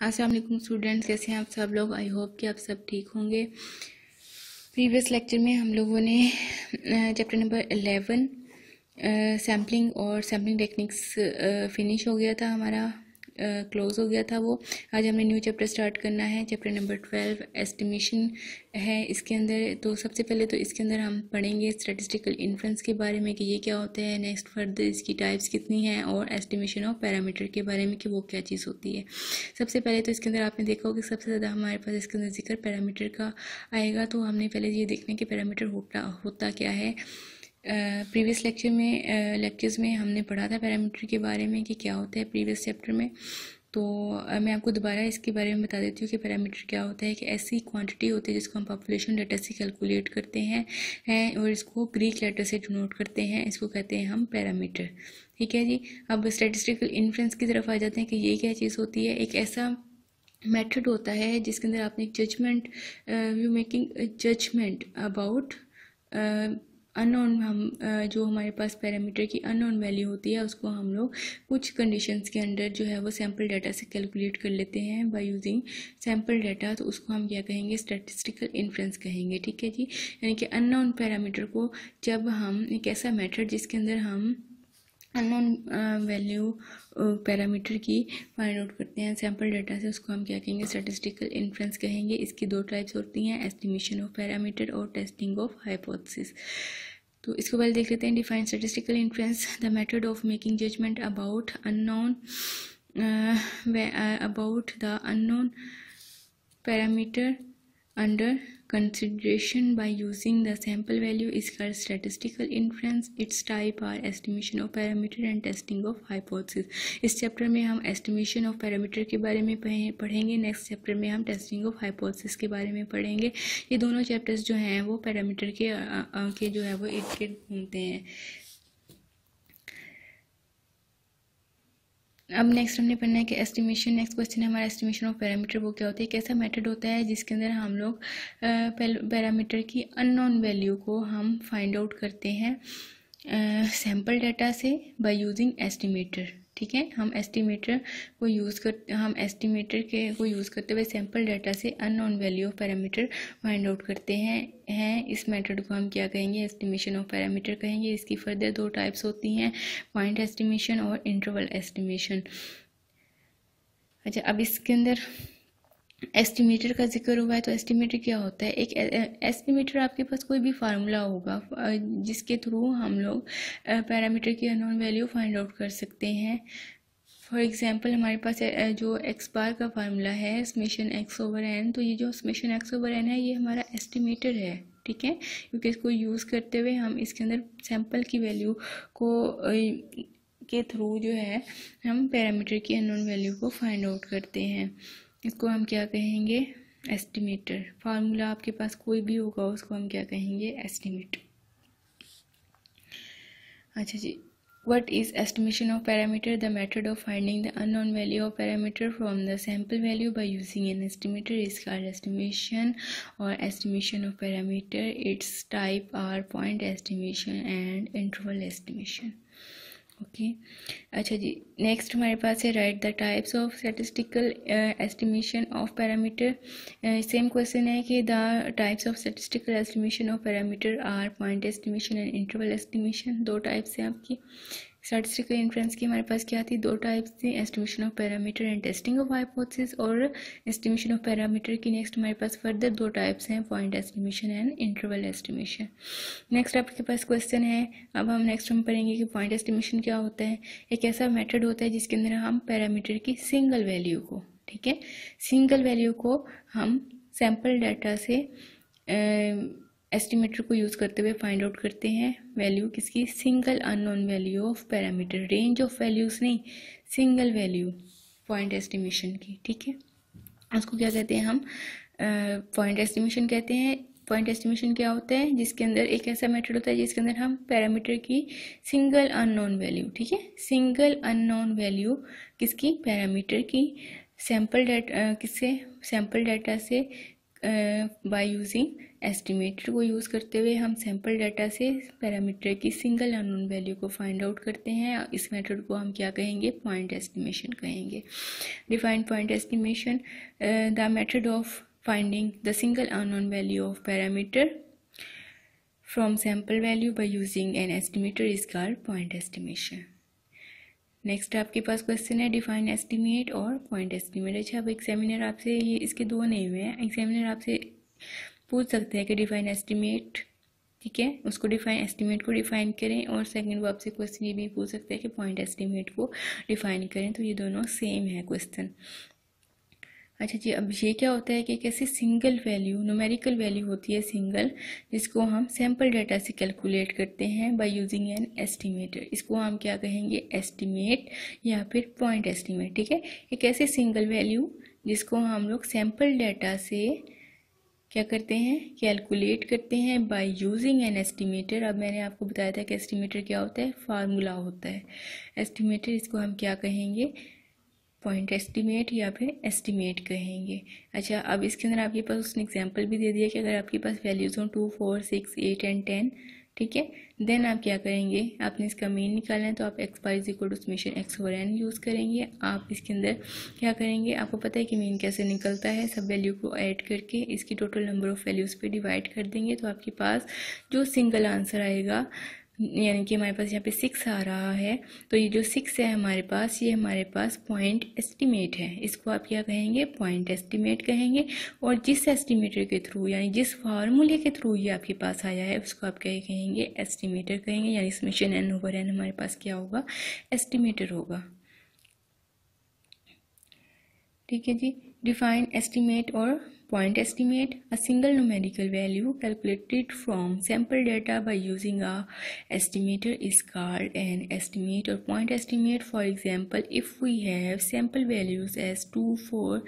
हाँ, अस्सलाम वालेकुम स्टूडेंट्स कैसे हैं आप सब लोग आई होप कि आप सब ठीक होंगे प्रीवियस लेक्चर में हम लोगों ने चैप्टर नंबर एलेवन सैम्पलिंग और सैम्पलिंग टेक्निक्स फिनिश हो गया था हमारा क्लोज़ हो गया था वो आज हमने न्यू चैप्टर स्टार्ट करना है चैप्टर नंबर ट्वेल्व एस्टिमेशन है इसके अंदर तो सबसे पहले तो इसके अंदर हम पढ़ेंगे स्टेटिस्टिकल इन्फ्रेंस के बारे में कि ये क्या होता है नेक्स्ट फर्दर इसकी टाइप्स कितनी हैं और एस्टिमेशन ऑफ पैरामीटर के बारे में कि वो क्या चीज़ होती है सबसे पहले तो इसके अंदर आपने देखा होगा सबसे ज़्यादा हमारे पास इसके अंदर जिक्र पैरामीटर का आएगा तो हमने पहले ये देखना है कि पैरामीटर होता होता क्या है प्रीवियस लेक्चर में लेक्चर्स में हमने पढ़ा था पैरामीटर के बारे में कि क्या होता है प्रीवियस चैप्टर में तो मैं आपको दोबारा इसके बारे में बता देती हूँ कि पैरामीटर क्या होता है कि ऐसी क्वांटिटी होती है जिसको हम पॉपुलेशन लेटर से कैलकुलेट करते हैं है, और इसको ग्रीक लेटर से डिनोट करते हैं इसको कहते हैं हम पैरामीटर ठीक है जी अब स्टेटिस्टिकल इन्फ्रेंस की तरफ आ जाते हैं कि ये क्या चीज़ होती है एक ऐसा मेथड होता है जिसके अंदर आपने judgement you making judgement about unknown हम जो हमारे पास पैरामीटर की अननोन वैल्यू होती है उसको हम लोग कुछ कंडीशंस के अंडर जो है वो सैंपल डाटा से कैलकुलेट कर लेते हैं बाय यूजिंग सैंपल डाटा तो उसको हम क्या कहेंगे स्टैटिस्टिकल इन्फ्रेंस कहेंगे ठीक है जी यानी कि अननोन पैरामीटर को जब हम एक ऐसा मेथड जिसके अंदर हम अननोन वैल्यू पैरामीटर की फाइंड आउट करते हैं सैम्पल डाटा से उसको हम क्या कहेंगे स्टेटिस्टिकल इन्फ्रेंस कहेंगे इसकी दो टाइप्स होती हैं एस्टिमेशन ऑफ पैरामीटर और टेस्टिंग ऑफ हाइपोथेसिस तो इसको पहले देख लेते हैं define statistical inference the method of making judgement about unknown about the unknown parameter under consideration by using the sample value is called statistical inference its type are estimation of parameter and testing of hypothesis इस chapter में हम estimation of parameter के बारे में पढ़ेंगे next chapter में हम testing of hypothesis के बारे में पढ़ेंगे ये दोनों चैप्टर्स जो हैं वो पैरामीटर के आ, आ, के जो है वो इर्द गिर्द घूमते हैं अब नेक्स्ट हमने पढ़ना है कि एस्टिमेशन नेक्स्ट क्वेश्चन है हमारा एस्टिमेशन ऑफ पैरामीटर वो क्या होता है एक ऐसा मेथड होता है जिसके अंदर हम लोग पैरामीटर की अननोन वैल्यू को हम फाइंड आउट करते हैं सैम्पल डाटा से बाय यूजिंग एस्टिमेटर ठीक है हम एस्टिमेटर को यूज़ कर हम एस्टिमेटर के को यूज़ करते हुए सैम्पल डाटा से unknown value of parameter find out करते हैं हैं इस मेथड को हम क्या कहेंगे एस्टिमेशन ऑफ पैरामीटर कहेंगे इसकी फर्दर दो टाइप्स होती हैं पॉइंट एस्टिमेशन और इंटरवल एस्टिमेशन अच्छा अब इसके अंदर एस्टिमेटर का जिक्र हुआ है तो एस्टिमेटर क्या होता है एक एस्टिमेटर e, e, आपके पास कोई भी फार्मूला होगा जिसके थ्रू हम लोग पैरामीटर की अनोन वैल्यू फाइंड आउट कर सकते हैं फॉर एग्ज़ाम्पल हमारे पास जो एक्स बार का फार्मूला है स्मेशन एक्स ओवर एन तो ये जो स्मेशन एक्स ओवर एन है ये हमारा एस्टिमेटर है ठीक है क्योंकि इसको यूज़ करते हुए हम इसके अंदर सैम्पल की वैल्यू को के थ्रू जो है हम पैरामीटर की अनोन वैल्यू को फाइंड आउट करते हैं इसको हम क्या कहेंगे एस्टिमेटर फार्मूला आपके पास कोई भी होगा उसको हम क्या कहेंगे एस्टिमेटर अच्छा जी what is estimation of parameter the method of finding the unknown value of parameter from the sample value by using an estimator कार एस्टिमेशन और estimation of parameter it's type are point estimation and interval estimation okay अच्छा जी next हमारे पास है right the types of statistical estimation of parameter same question है कि the types of statistical estimation of parameter are point estimation and interval estimation दो types हैं आपकी स्टैटिस्टिकल इन्फ्रेंस की हमारे पास क्या थी दो टाइप्स थी estimation of parameter and testing of hypothesis और एस्टिमेशन ऑफ पैरामीटर की नेक्स्ट हमारे पास फर्दर दो टाइप्स हैं point estimation and interval estimation next आपके पास क्वेश्चन है अब हम नेक्स्ट हम पढ़ेंगे कि पॉइंट एस्टिमेशन क्या होता है एक ऐसा मेथड होता है जिसके अंदर हम पैरामीटर की सिंगल वैल्यू को ठीक है सिंगल वैल्यू को हम सैम्पल डाटा से एस्टिमेटर को यूज़ करते हुए फाइंड आउट करते हैं वैल्यू किसकी single unknown value of parameter range of values नहीं सिंगल वैल्यू पॉइंट एस्टिमेशन की ठीक है उसको क्या कहते हैं हम पॉइंट एस्टिमेशन कहते हैं पॉइंट एस्टिमेशन क्या होता है जिसके अंदर एक ऐसा मेथड होता है जिसके अंदर हम पैरामीटर की सिंगल अननोन वैल्यू ठीक है सिंगल अननोन वैल्यू किसकी पैरामीटर की सैम्पल डाटा किससे सैम्पल डाटा से बाय यूजिंग एस्टिमेटर को यूज़ करते हुए हम सैम्पल डाटा से पैरामीटर की सिंगल अनोन वैल्यू को फाइंड आउट करते हैं इस मेथड को हम क्या कहेंगे पॉइंट एस्टिमेशन कहेंगे define point estimation the method of finding the single unknown value of parameter from sample value by using an estimator is called point estimation next आपके पास क्वेश्चन है डिफाइन एस्टिमेट और point estimate अच्छा अब examiner आपसे ये इसके दो नेम हैं एग्जामिनर आपसे पूछ सकते हैं कि डिफाइन एस्टिमेट ठीक है उसको डिफाइन एस्टिमेट को डिफाइन करें और सेकंड वो आपसे क्वेश्चन ये भी पूछ सकते हैं कि पॉइंट एस्टिमेट को डिफाइन करें तो ये दोनों सेम है क्वेश्चन अच्छा जी अब ये क्या होता है कि कैसे सिंगल वैल्यू नोमेरिकल वैल्यू होती है सिंगल जिसको हम सैम्पल डाटा से कैलकुलेट करते हैं बाय यूजिंग एन एस्टिमेटर इसको हम क्या कहेंगे एस्टिमेट या फिर पॉइंट एस्टिमेट ठीक है एक ऐसे सिंगल वैल्यू जिसको हम लोग सैम्पल डाटा से क्या करते हैं कैलकुलेट करते हैं बाय यूजिंग एन एस्टिमेटर अब मैंने आपको बताया था कि एस्टिमेटर क्या होता है फार्मूला होता है एस्टिमेटर इसको हम क्या कहेंगे पॉइंट एस्टीमेट या फिर एस्टीमेट कहेंगे अच्छा अब इसके अंदर आपके पास उसने एग्जांपल भी दे दिया कि अगर आपके पास वैल्यूज़ हों two four six eight and ten ठीक है देन आप क्या करेंगे आपने इसका मीन निकालना है तो आप x pi is equal to summation x over n use करेंगे आप इसके अंदर क्या करेंगे आपको पता है कि मीन कैसे निकलता है सब वैल्यू को ऐड करके इसकी टोटल नंबर ऑफ़ वैल्यूज़ पे डिवाइड कर देंगे तो आपके पास जो सिंगल आंसर आएगा यानी कि हमारे पास यहाँ पे सिक्स आ रहा है तो ये जो सिक्स है हमारे पास ये हमारे पास पॉइंट एस्टीमेट है इसको आप क्या कहेंगे पॉइंट एस्टीमेट कहेंगे और जिस एस्टीमेटर के थ्रू यानी जिस फार्मूले के थ्रू ये आपके पास आया है उसको आप क्या कहेंगे एस्टीमेटर कहेंगे यानी समेशन एन ओवर एन हमारे पास क्या होगा एस्टीमेटर होगा ठीक है जी डिफाइन एस्टीमेट और Point estimate, a single numerical value calculated from sample data by using a estimator is called an estimate or point estimate. For example, if we have sample values as 2, 4,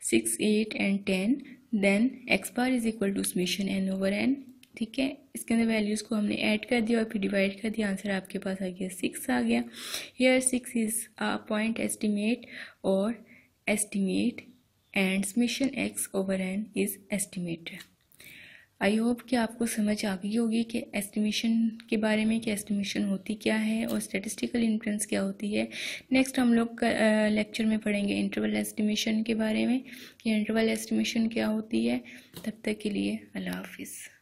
6, 8 and 10, then x bar is equal to summation n over n. ठीक है इसके अंदर values को हमने add कर दिया और फिर डिवाइड कर दिया आंसर आपके पास आ गया सिक्स आ गया here six is a point estimate और estimate and summation x over n is estimated I hope कि आपको समझ आ गई होगी कि एस्टिमेशन के बारे में कि एस्टिमेशन होती क्या है और स्टेटिस्टिकल इंफ्रेंस क्या होती है नेक्स्ट हम लोग लेक्चर में पढ़ेंगे इंटरवल एस्टिमेशन के बारे में कि इंटरवल एस्टिमेशन क्या होती है तब तक के लिए अल्लाह हाफिज़